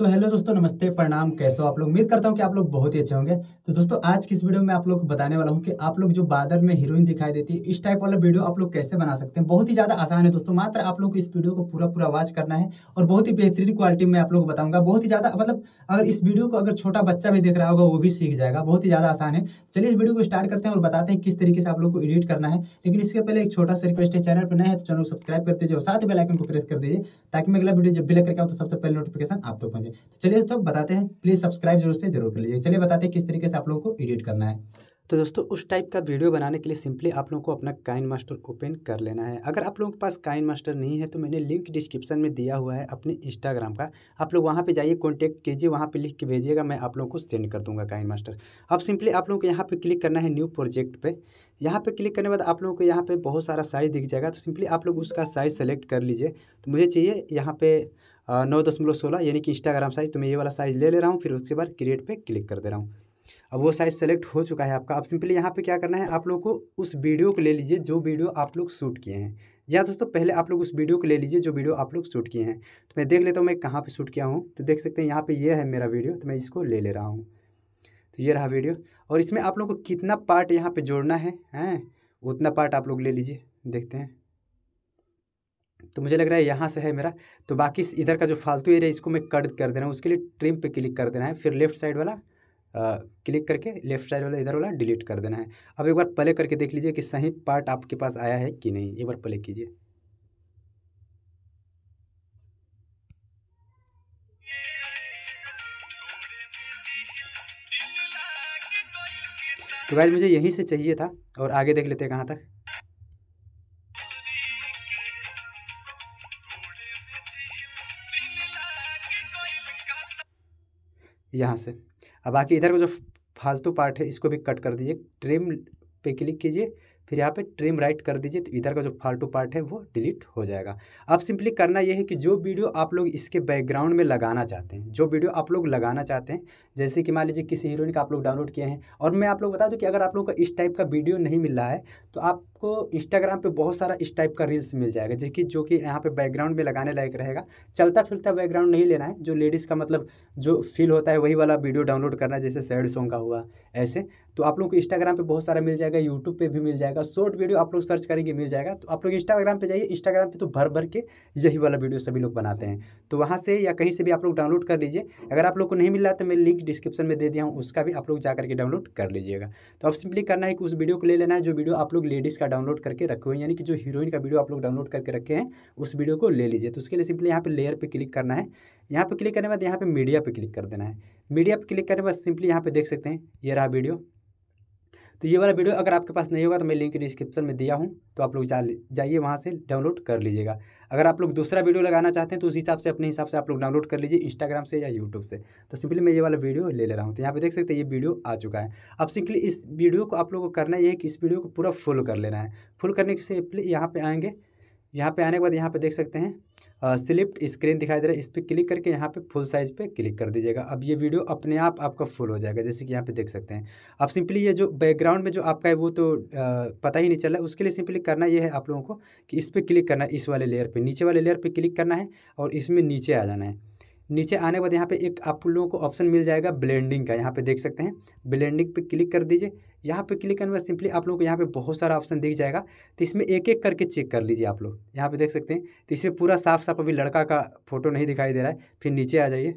तो हेलो दोस्तों नमस्ते प्रणाम कैसे हो आप लोग उम्मीद करता हूँ कि आप लोग बहुत ही अच्छे होंगे तो दोस्तों आज की इस वीडियो में आप लोग को बताने वाला हूँ कि आप लोग जो बादल में हीरोइन दिखाई देती है इस टाइप वाला वीडियो आप लोग कैसे बना सकते हैं बहुत ही ज़्यादा आसान है दोस्तों मात्र आप लोग को इस वीडियो को पूरा पूरा वॉच करना है और बहुत ही बेहतरीन क्वालिटी में आप लोग बताऊंगा बहुत ही ज़्यादा मतलब अगर इस वीडियो को अगर छोटा बच्चा भी देख रहा होगा वो भी सीख जाएगा बहुत ही ज़्यादा आसान है चलिए इस वीडियो को स्टार्ट करते हैं और बताते हैं किस तरीके से आप लोग को एडिट करना है लेकिन इसके पहले एक छोटा सा रिक्वेस्ट है चैनल पर नया है तो चैनल को सब्सक्राइब कर दीजिए और साथ बेलाइकन को प्रेस कर दीजिए ताकि मैं अगला वीडियो जब भी लेकर आऊँ तो सबसे पहले नोटिफिकेशन आप तो पहुंचे लीजिए तो चलिए दोस्तों बताते हैं प्लीज़ सब्सक्राइब जरूर से जरूर कर लीजिए चलिए बताते हैं किस तरीके से आप लोगों को एडिट करना है तो दोस्तों उस टाइप का वीडियो बनाने के लिए सिंपली आप लोगों को अपना काइन मास्टर ओपन कर लेना है अगर आप लोगों के पास काइन मास्टर नहीं है तो मैंने लिंक डिस्क्रिप्शन में दिया हुआ है अपने इंस्टाग्राम का आप लोग वहाँ पे जाइए कॉन्टैक्ट कीजिए वहाँ पे लिख के भेजिएगा मैं आप लोगों को सेंड कर दूंगा काइन मास्टर अब सिंपली आप लोगों को यहाँ पर क्लिक करना है न्यू प्रोजेक्ट पर यहाँ पर क्लिक करने बाद आप लोगों को यहाँ पर बहुत सारा साइज़ दिख जाएगा तो सिंपली आप लोग उसका साइज़ सेलेक्ट कर लीजिए तो मुझे चाहिए यहाँ पर नौ दशमलव सोलह यानी कि इंस्टाग्राम साइज़ तो मैं ये वाला साइज़ ले ले रहा हूँ फिर उसके बाद क्रिएट पे क्लिक कर दे रहा हूँ अब वो साइज़ सेलेक्ट हो चुका है आपका आप सिंपली यहाँ पे क्या करना है आप लोग को उस वीडियो को ले लीजिए जो वीडियो आप लोग शूट किए हैं या दोस्तों पहले आप लोग उस वीडियो को ले लीजिए जो वीडियो आप लोग शूट किए हैं तो मैं देख लेता हूँ मैं कहाँ पर शूट किया हूँ तो देख सकते हैं यहाँ पर ये है मेरा वीडियो तो मैं इसको ले ले रहा हूँ तो ये रहा वीडियो और इसमें आप लोग को कितना पार्ट यहाँ पर जोड़ना है उतना पार्ट आप लोग ले लीजिए देखते हैं तो मुझे लग रहा है यहाँ से है मेरा तो बाकी इधर का जो फालतू एरिया इसको मैं कट कर देना है उसके लिए ट्रिम पे क्लिक कर देना है फिर लेफ्ट साइड वाला क्लिक करके लेफ्ट साइड वाला इधर वाला डिलीट कर देना है अब एक बार प्ले करके देख लीजिए कि सही पार्ट आपके पास आया है कि नहीं एक बार प्ले कीजिए तो भाई मुझे यहीं से चाहिए था और आगे देख लेते हैं कहाँ तक यहाँ से अब बाकी इधर का जो फालतू पार्ट है इसको भी कट कर दीजिए ट्रिम पे क्लिक कीजिए फिर यहाँ पे ट्रिम राइट कर दीजिए तो इधर का जो फालतू पार्ट है वो डिलीट हो जाएगा अब सिंपली करना ये है कि जो वीडियो आप लोग इसके बैकग्राउंड में लगाना चाहते हैं जो वीडियो आप लोग लगाना चाहते हैं जैसे कि मान लीजिए किसी हीरोइन का आप लोग डाउनलोड किए हैं और मैं आप लोग बता दूँ कि अगर आप लोग का इस टाइप का वीडियो नहीं मिल रहा है तो आपको इंस्टाग्राम पर बहुत सारा इस टाइप का रील्स मिल जाएगा जिसकी जो कि यहाँ पर बैकग्राउंड में लगाने लायक रहेगा चलता फिरता बैकग्राउंड नहीं लेना है जो लेडीज़ का मतलब जो फील होता है वही वाला वीडियो डाउनलोड करना जैसे सैड सॉन्ग का हुआ ऐसे तो आप लोग को इंस्टाग्राम पर बहुत सारा मिल जाएगा यूट्यूब पर भी मिल जाएगा का शॉर्ट वीडियो आप लोग सर्च करेंगे मिल जाएगा तो आप लोग इंस्टाग्राम पे जाइए इंस्टाग्राम पे तो भर भर के यही वाला वीडियो सभी लोग बनाते हैं तो वहाँ से या कहीं से भी आप लोग डाउनलोड कर लीजिए अगर आप लोग को नहीं मिल रहा तो मैं लिंक डिस्क्रिप्शन में दे दिया हूँ उसका भी आप लोग जाकर के डाउनलोड कर लीजिएगा तो आप सिंपली करना है कि उस वीडियो को ले लेना है जो वीडियो आप लोग लेडीज़ का डाउनलोड करके रखे हुए यानी कि जो हीरोइन का वीडियो आप लोग डाउनलोड करके रखे हैं उस वीडियो को ले लीजिए तो उसके लिए सिंपली यहाँ पर लेयर पर क्लिक करना है यहाँ पर क्लिक करने के बाद यहाँ पर मीडिया पर क्लिक कर देना है मीडिया पर क्लिक करने के बाद सिंपली यहाँ पर देख सकते हैं ये रहा वीडियो तो ये वाला वीडियो अगर आपके पास नहीं होगा तो मैं लिंक डिस्क्रिप्शन में दिया हूँ तो आप लोग जा जाइए वहाँ से डाउनलोड कर लीजिएगा अगर आप लोग दूसरा वीडियो लगाना चाहते हैं तो उस हिसाब से अपने हिसाब से आप लोग डाउनलोड कर लीजिए इंस्टाग्राम से या यूट्यूब से तो सिंपली मैं ये वाला वीडियो ले ले रहा हूँ तो यहाँ पे देख सकते हैं ये वीडियो आ चुका है अब सिंपली इस वीडियो को आप लोग को करना ये है कि इस वीडियो को पूरा फुल कर लेना है फुल करने से यहाँ पर आएंगे यहाँ पे आने के बाद यहाँ पे देख सकते हैं स्लिप्ट स्क्रीन दिखाई दे रहा है इस पर क्लिक करके यहाँ पे फुल साइज़ पे क्लिक कर दीजिएगा अब ये वीडियो अपने आप आपका फुल हो जाएगा जैसे कि यहाँ पे देख सकते हैं अब सिंपली ये जो बैकग्राउंड में जो आपका है वो तो आ, पता ही नहीं चल है उसके लिए सिंपली करना ये है आप लोगों को कि इस पर क्लिक करना है इस वाले लेयर पर नीचे वाले लेयर पर क्लिक करना है और इसमें नीचे आ जाना है नीचे आने के बाद यहाँ पे एक आप लोगों को ऑप्शन मिल जाएगा ब्लेंडिंग का यहाँ पे देख सकते हैं ब्लेंडिंग पे क्लिक कर दीजिए यहाँ पे क्लिक करने के बाद सिंपली आप लोगों को यहाँ पे बहुत सारा ऑप्शन दिख जाएगा तो इसमें एक एक करके चेक कर लीजिए आप लोग यहाँ पे देख सकते हैं तो इसमें पूरा साफ साफ अभी लड़का का फोटो नहीं दिखाई दे रहा है फिर नीचे आ जाइए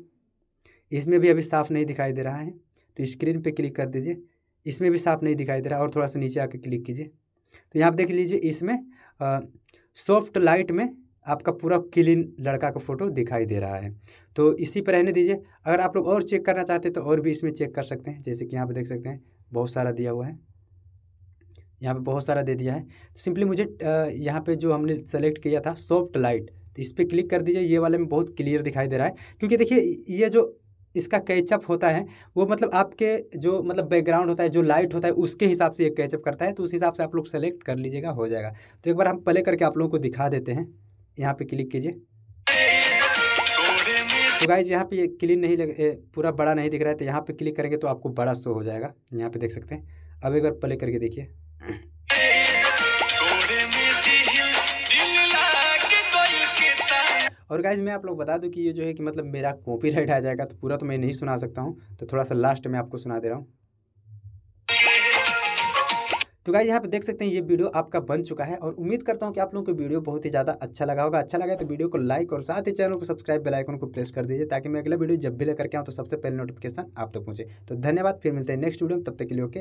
इसमें भी अभी साफ नहीं दिखाई दे रहा है तो स्क्रीन पर क्लिक कर दीजिए इसमें भी साफ नहीं दिखाई दे रहा और थोड़ा सा नीचे आ क्लिक कीजिए तो यहाँ पर देख लीजिए इसमें सॉफ्ट लाइट में आपका पूरा क्लीन लड़का का फ़ोटो दिखाई दे रहा है तो इसी पर रहने दीजिए अगर आप लोग और चेक करना चाहते हैं तो और भी इसमें चेक कर सकते हैं जैसे कि यहाँ पर देख सकते हैं बहुत सारा दिया हुआ है यहाँ पे बहुत सारा दे दिया है सिंपली मुझे यहाँ पे जो हमने सेलेक्ट किया था सॉफ्ट लाइट तो इस पर क्लिक कर दीजिए ये वाले में बहुत क्लियर दिखाई दे रहा है क्योंकि देखिए ये जो इसका कैचअप होता है वो मतलब आपके जो मतलब बैकग्राउंड होता है जो लाइट होता है उसके हिसाब से ये कैचअप करता है तो उस हिसाब से आप लोग सेलेक्ट कर लीजिएगा हो जाएगा तो एक बार हम प्ले करके आप लोगों को दिखा देते हैं यहाँ पे क्लिक कीजिए तो गाइज यहाँ पे क्लीन नहीं लग पूरा बड़ा नहीं दिख रहा है तो यहाँ पे क्लिक करेंगे तो आपको बड़ा शो हो जाएगा यहाँ पे देख सकते हैं अब एक बार प्ले करके देखिए और गाइज मैं आप लोग बता दूं कि ये जो है कि मतलब मेरा कॉपी राइट आ जाएगा तो पूरा तो मैं नहीं सुना सकता हूँ तो थोड़ा सा लास्ट में आपको सुना दे रहा हूँ तो गाइज यहाँ पे देख सकते हैं ये वीडियो आपका बन चुका है और उम्मीद करता हूँ कि आप लोगों को वीडियो बहुत ही ज़्यादा अच्छा लगा होगा अच्छा लगा तो वीडियो को लाइक और साथ ही चैनल को सब्सक्राइब बेलाइकन को प्रेस कर दीजिए ताकि मैं अगला वीडियो जब भी लेकर के आऊँ तो सबसे पहले नोटिफिकेशन आप तक तो पहुँचे तो धन्यवाद फिर मिलते हैं नेक्स्ट वीडियो में तब तक के लिए ओके